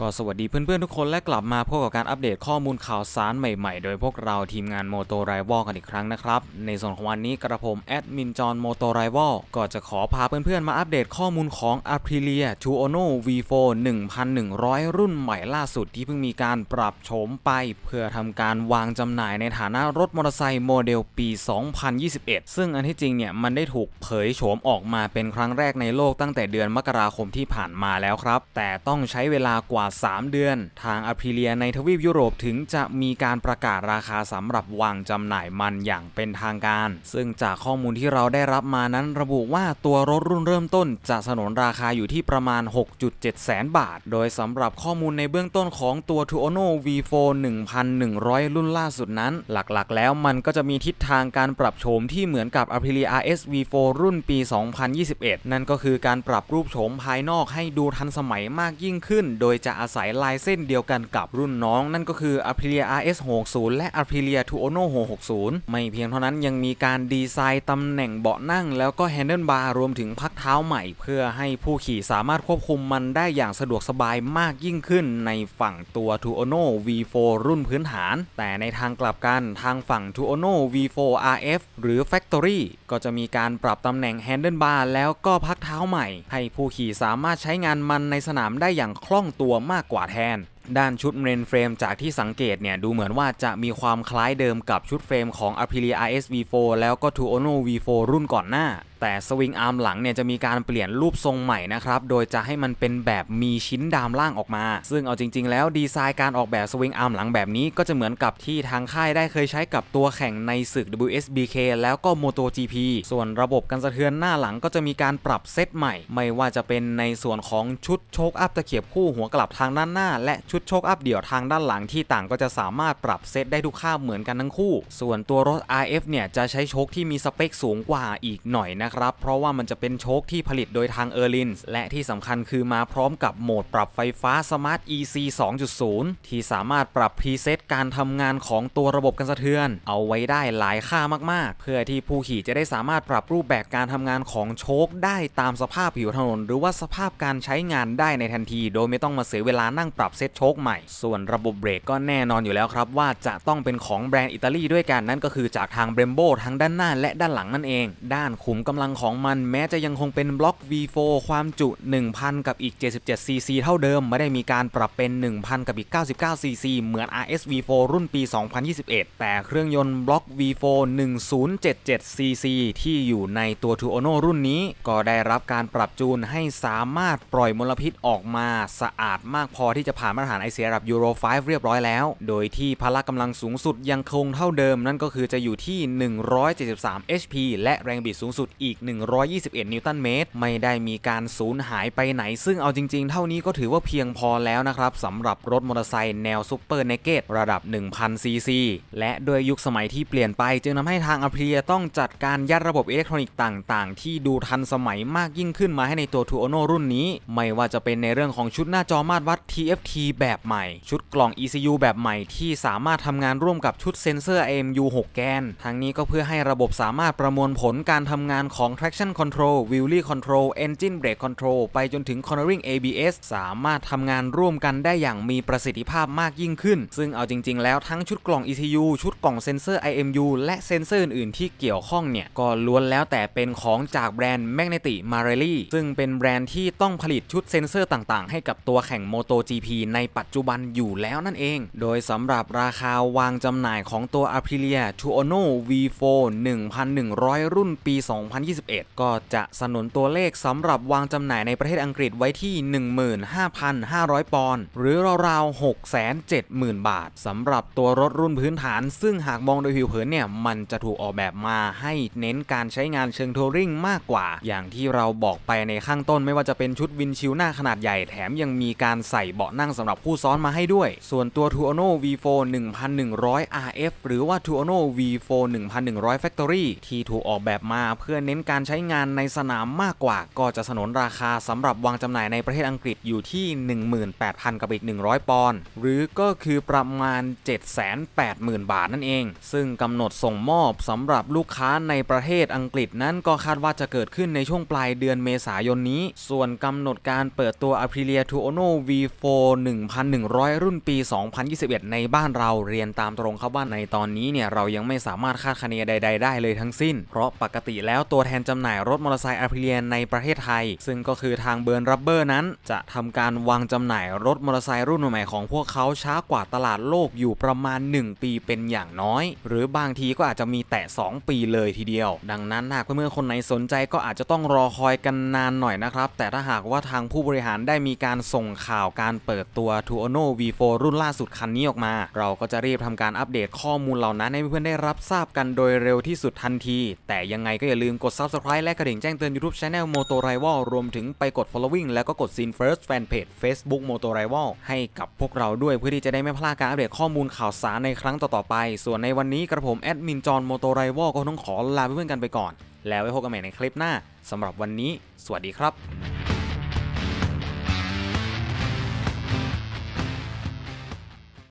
ก็สวัสดีเพื่อนๆ ทุกคนและกลับมาพบกับการอัปเดตข้อมูลข่าวสารใหม่ๆ โดยพวกเราทีมงานโมโตไรวอลกันอีกครั้งนะครับ ในส่วนของวันนี้กระผมแอดมินจอนโมโตไรวอลก็จะขอพาเพื่อนๆ มาอัปเดตข้อมูลของ Aprilia โ u o n o V4 1100 รุ่นใหม่ล่าสุดที่เพิ่งมีการปรับโฉมไป เพื่อทำการวางจำหน่ายในฐานะรถมอเตอร์ไซค์โมเดลปี 2021 ซึ่งอันที่จริงเนี่ยมันได้ถูกเผยโฉมออกมาเป็นครั้งแรกในโลกตั้งแต่เดือนมกราคมที่ผ่านมาแล้วครับแต่ต้องใช้เวลากว่า3 เดือนทางอพิเลียในทวีปยุโรปถึงจะมีการประกาศราคาสำหรับวางจำหน่ายมันอย่างเป็นทางการ ซึ่งจากข้อมูลที่เราได้รับมานั้นระบุว่าตัวรถรุ่นเริ่มต้น จะสนนราคาอยู่ที่ประมาณ 6.7 แสนบาท โดยสำหรับข้อมูลในเบื้องต้นของตัว Tuono V4 1,100 รุ่นล่าสุดนั้น หลักๆแล้วมันก็จะมีทิศทางการปรับโฉมที่เหมือนกับอพิเลีย RS V4 รุ่นปี 2021 นั่นก็คือการปรับรูปโฉมภายนอกให้ดูทันสมัยมากยิ่งขึ้น โดยจะะอาศัยลายเส้นเดียวกันกับรุ่นน้อง นั่นก็คือ Aprilia RS 6 0 และ Aprilia Tuono 660 ไม่เพียงเท่านั้นยังมีการดีไซน์ตำแหน่งเบาะนั่งแล้วก็แฮนเดิลบาร์รวมถึงพักเท้าใหม่ เพื่อให้ผู้ขี่สามารถควบคุมมันได้อย่างสะดวกสบายมากยิ่งขึ้นในฝั่งตัว Tuono V4 รุ่นพื้นฐาน แต่ในทางกลับกันทางฝั่ง Tuono V4 RF หรือ Factory ก็จะมีการปรับตำแหน่งแฮนเดิลบาร์แล้วก็พักเท้าใหม่ ให้ผู้ขี่สามารถใช้งานมันในสนามได้อย่างคล่องตัวมากกว่าแทน ด้านชุดเรนเฟรมจากที่สังเกตเนี่ยดูเหมือนว่าจะมีความคล้ายเดิมกับชุดเฟรมของ Aprilia RS V4 แล้วก็ Tuono V4 รุ่นก่อนหน้าแต่สวิงอาร์มหลังเนี่ยจะมีการเปลี่ยนรูปทรงใหม่นะครับ โดยจะให้มันเป็นแบบมีชิ้นดามล่างออกมา ซึ่งเอาจริง ๆ แล้วดีไซน์การออกแบบสวิงอาร์มหลังแบบนี้ก็จะเหมือนกับที่ทางค่ายได้เคยใช้กับตัวแข่งในศึก WSBK แล้วก็ MotoGP ส่วนระบบกันสะเทือนหน้าหลังก็จะมีการปรับเซตใหม่ ไม่ว่าจะเป็นในส่วนของชุดโชคอัพตะเขียบคู่หัวกลับทางด้านหน้า และชุดโชคอัพเดี่ยวทางด้านหลังที่ต่างก็จะสามารถปรับเซตได้ทุกค่าเหมือนกันทั้งคู่ ส่วนตัวรถ RF เนี่ยจะใช้โชคที่มีสเปคสูงกว่าอีกหน่อยนะครับ เพราะว่ามันจะเป็นโชคที่ผลิตโดยทางเออร์ลินและที่สำคัญคือมาพร้อมกับโหมดปรับไฟฟ้า Smart EC 2.0 ที่สามารถปรับพรีเซตการทำงานของตัวระบบกันสะเทือน เอาไว้ได้หลายค่ามากๆ เพื่อที่ผู้ขี่จะได้สามารถปรับรูปแบบการทำงานของโชคได้ตามสภาพผิวถนน หรือว่าสภาพการใช้งานได้ในทันที โดยไม่ต้องมาเสียเวลานั่งปรับเซตโชคใหม่ส่วนระบบเบรกก็แน่นอนอยู่แล้วครับว่าจะต้องเป็นของแบรนด์อิตาลีด้วยกันนั่นก็คือจากทางเบรมโบทั้งด้านหน้าและด้านหลังนั่นเองด้านขุมกำลังลังของมันแม้จะยังคงเป็นบล็อก V4 ความจุ 1000 กับอีก 77cc เท่าเดิม ไม่ได้มีการปรับเป็น 1000 กับอีก 99cc เหมือน RS V4 รุ่นปี 2021 แต่เครื่องยนต์บล็อก V4 1077cc ที่อยู่ในตัว Tuono รุ่นนี้ก็ได้รับการปรับจูนให้สามารถปล่อยมลพิษออกมา สะอาดมากพอที่จะผ่านมาตรฐานไอเสียระดับ Euro 5 เรียบร้อยแล้ว โดยที่พละกำลังสูงสุดยังคงเท่าเดิมนั่นก็คือจะอยู่ที่173 HP และแรงบิดสูงสุดอีกอีก 121 นิวตันเมตร ไม่ได้มีการสูญหายไปไหนซึ่งเอาจริงๆ เท่านี้ก็ถือว่าเพียงพอแล้วนะครับสำหรับรถมอเตอร์ไซค์แนวซูเปอร์เนเกตระดับ 1000ซีซีและด้วยยุคสมัยที่เปลี่ยนไป จึงทำให้ทางอัพเรียต้องจัดการยัดระบบอิเล็กทรอนิกส์ต่างๆ ที่ดูทันสมัยมากยิ่งขึ้นมาให้ในตัวทูโอโนรุ่นนี้ ไม่ว่าจะเป็นในเรื่องของชุดหน้าจอมาตรวัด TFT แบบใหม่ ชุดกล่อง ECU แบบใหม่ที่สามารถทำงานร่วมกับชุดเซ็นเซอร์ AMU 6แกนทั้งนี้ก็เพื่อให้ระบบสามารถประมวลผลการทำงานของของ traction control wheelie control engine brake control ไปจนถึง cornering ABS สามารถทำงานร่วมกันได้อย่างมีประสิทธิภาพมากยิ่งขึ้น ซึ่งเอาจริงๆ แล้วทั้งชุดกล่อง ECU ชุดกล่องเซนเซอร์ IMU และเซนเซอร์อื่นๆที่เกี่ยวข้องเนี่ย ก็ล้วนแล้วแต่เป็นของจากแบรนด์ Magneti m a r e l l i ซึ่งเป็นแบรนด์ที่ต้องผลิตชุดเซนเซอร์ต่างๆ ให้กับตัวแข่ง MotoGP ในปัจจุบันอยู่แล้วนั่นเอง โดยสำหรับราคาวางจำหน่ายของตัว Aprilia Tuono V4 1,100 รุ่นปี2 0 2021ก็จะสนุนตัวเลขสำหรับวางจำหน่ายในประเทศอังกฤษไว้ที่ 15,500 ปอนด์ หรือราวๆ 670,000 บาท สำหรับตัวรถรุ่นพื้นฐาน ซึ่งหากมองโดยผิวเผินเนี่ยมันจะถูกออกแบบมาให้เน้นการใช้งานเชิงทัวริงมากกว่า อย่างที่เราบอกไปในข้างต้นไม่ว่าจะเป็นชุดวินชิลหน้าขนาดใหญ่แถมยังมีการใส่ เบาะนั่งสำหรับผู้ซ้อนมาให้ด้วย ส่วนตัว t u o n o V4 1100 RF หรือว่า t u o n o V4 1100 Factory ที่ถูกออกแบบมาเพื่อเนน้นการใช้งานในสนามมากกว่าก็จะสนนราคาสำหรับวางจำหน่ายในประเทศอังกฤษอยู่ที่ 18,000กับอีก100 ปอนด์หรือก็คือประมาณ 780,000 บาท นั่นเอง ซึ่ง กำหนดส่งมอบ สำหรับลูกค้าในประเทศ อังกฤษ นั้นก็คาดว่าจะเกิดขึ้นในช่วงปลายเดือนเมษายนนี้ ส่วนกำหนดการเปิดตัว Aprilia Tuono V4 1,100 รุ่นปี 2021 ในบ้านเราเรียนตามตรงครับว่าในตอนนี้เนี่ยเรายังไม่สามารถคาดคะเนใด ๆได้เลยทั้งสิ้น เพราะปกติแล้วตัวแทนจำหน่ายรถ มอเตอร์ไซค์อาพิเลียนในประเทศไทย ซึ่งก็คือทางเบิร์นรับเบอร์นั้น จะทำการวางจำหน่ายรถ มอเตอร์ไซค์รุ่นใหม่ ของพวกเขาช้ากว่าตลาดโลกอยู่ประมาณ 1 ปีเป็นอย่างน้อย หรือบางทีก็อาจจะมีแต่ 2 ปีเลยทีเดียว ดังนั้นหากเพื่อนๆคนไหนสนใจก็อาจจะต้องรอคอยกันนานหน่อยนะครับ แต่ถ้าหากว่าทางผู้บริหารได้มีการส่งข่าวการเปิดตัว t u o n o V4 รุ่นล่าสุดคันนี้ออกมาเราก็จะรีบทำการอัปเดตข้อมูลเหล่านั้นให้เพื่อนๆได้รับทราบกันโดยเร็วที่สุดทันที แต่ยังไงก็อย่าลืมกดด Subscribe และกระดิ่งแจ้งเตือน YouTube Channel Moto Rival รวมถึงไปกด Following แล้วก็กด Scene First Fanpage Facebook Moto Rival ให้กับพวกเราด้วยเพื่อที่จะได้ไม่พลาดการอัปเดตข้อมูลข่าวสารในครั้งต่อๆไป ส่วนในวันนี้กระผมแอดมินจอนโมโตไรวอลก็ต้องขอลาเพื่อนๆกันไปก่อน แล้วไว้พบกันใหม่ในคลิปหน้าสำหรับวันนี้ สวัสดีครับ